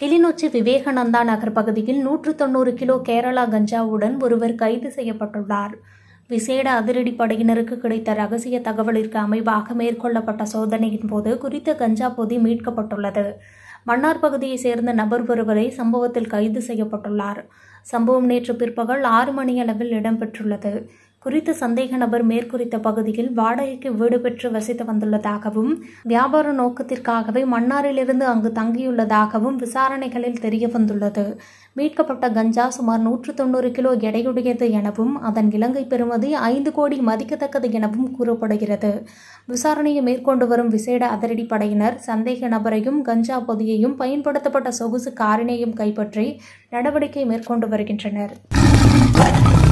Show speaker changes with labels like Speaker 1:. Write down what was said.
Speaker 1: கிளிநொச்சி விவேகானந்தா நகர் பகுதியில் நூற்று தொண்ணூறு கிலோ கேரளா கஞ்சாவுடன் ஒருவர் கைது செய்யப்பட்டுள்ளார் விசேட அதிரடி படையினருக்கு கிடைத்த ரகசிய தகவலிற்கு அமைவாக மேற்கொள்ளப்பட்ட சோதனையின் போது குறித்த கஞ்சா பொதி மீட்கப்பட்டுள்ளது மன்னார் பகுதியைச் சேர்ந்த நபர் ஒருவரை சம்பவத்தில் கைது செய்யப்பட்டுள்ளார் சம்பவம் நேற்று பிற்பகல் ஆறு மணியளவில் இடம்பெற்றுள்ளது குறித்த சந்தேக நபர் மேற்குறித்த பகுதியில் வாடகைக்கு வீடு பெற்று வசித்து வந்துள்ளதாகவும் வியாபார நோக்கத்திற்காகவே மன்னாரிலிருந்து அங்கு தங்கியுள்ளதாகவும் விசாரணைகளில் தெரிய வந்துள்ளது மீட்கப்பட்ட கஞ்சா சுமார் நூற்று தொண்ணூறு கிலோ எடையுடையது எனவும் அதன் இலங்கை பெறுமதி ஐந்து கோடி மதிக்கத்தக்கது எனவும் கூறப்படுகிறது விசாரணையை மேற்கொண்டு வரும் விசேட அதிரடிப்படையினர் சந்தேக நபரையும் கஞ்சா பொதியையும் பயன்படுத்தப்பட்ட சொகுசு காரினையும் கைப்பற்றி நடவடிக்கை மேற்கொண்டு வருகின்றனர்